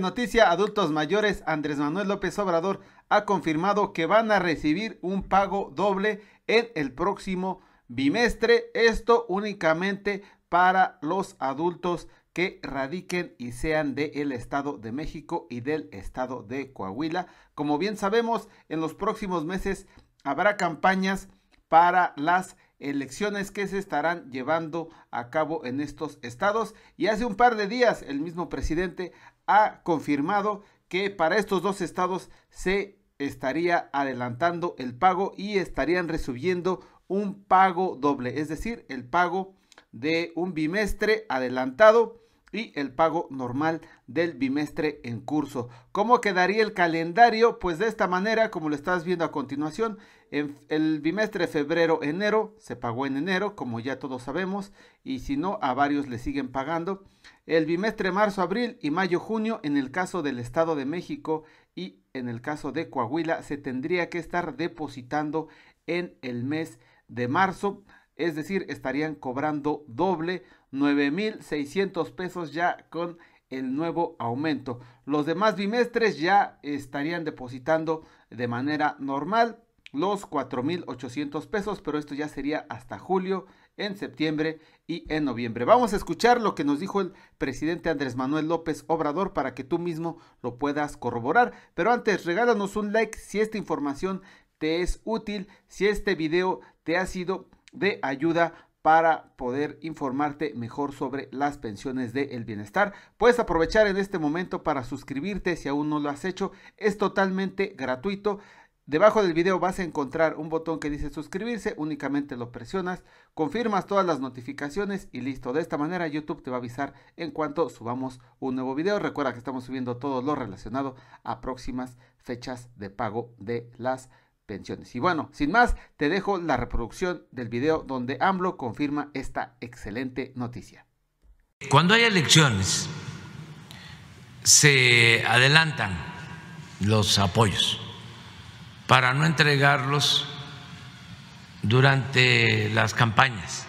noticia, adultos mayores, Andrés Manuel López Obrador ha confirmado que van a recibir un pago doble en el próximo bimestre, esto únicamente para los adultos que radiquen y sean del Estado de México y del Estado de Coahuila. Como bien sabemos, en los próximos meses habrá campañas para las elecciones que se estarán llevando a cabo en estos estados. Y hace un par de días el mismo presidente ha confirmado que para estos dos estados se estaría adelantando el pago y estarían recibiendo un pago doble, es decir, el pago de un bimestre adelantado y el pago normal del bimestre en curso. ¿Cómo quedaría el calendario? Pues de esta manera, como lo estás viendo a continuación, en el bimestre febrero-enero se pagó en enero, como ya todos sabemos, y si no, a varios le siguen pagando. El bimestre marzo-abril y mayo-junio, en el caso del Estado de México y en el caso de Coahuila, se tendría que estar depositando en el mes de marzo. Es decir, estarían cobrando doble 9.600 pesos ya con el nuevo aumento. Los demás bimestres ya estarían depositando de manera normal los 4.800 pesos, pero esto ya sería hasta julio, en septiembre y en noviembre. Vamos a escuchar lo que nos dijo el presidente Andrés Manuel López Obrador para que tú mismo lo puedas corroborar. Pero antes, regálanos un like si esta información te es útil, si este video te ha sido de ayuda para poder informarte mejor sobre las pensiones del bienestar. Puedes aprovechar en este momento para suscribirte si aún no lo has hecho. Es totalmente gratuito. Debajo del video vas a encontrar un botón que dice suscribirse, únicamente lo presionas, confirmas todas las notificaciones y listo. De esta manera YouTube te va a avisar en cuanto subamos un nuevo video. Recuerda que estamos subiendo todo lo relacionado a próximas fechas de pago de las pensiones. Y bueno, sin más, te dejo la reproducción del video donde AMLO confirma esta excelente noticia. Cuando hay elecciones, se adelantan los apoyos para no entregarlos durante las campañas.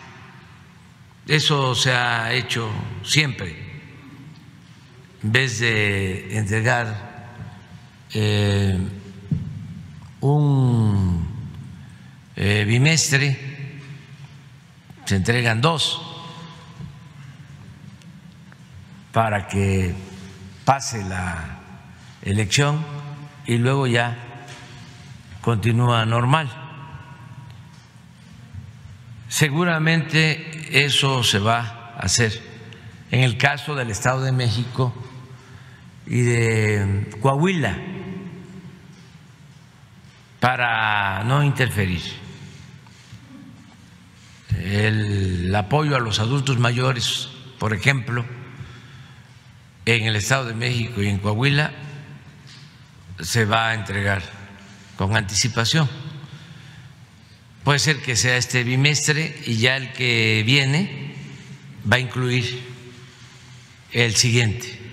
Eso se ha hecho siempre. En vez de entregar eh, un eh, bimestre, se entregan dos para que pase la elección y luego ya continúa normal. Seguramente eso se va a hacer. En el caso del Estado de México y de Coahuila, para no interferir. El apoyo a los adultos mayores, por ejemplo, en el Estado de México y en Coahuila se va a entregar con anticipación. Puede ser que sea este bimestre y ya el que viene va a incluir el siguiente.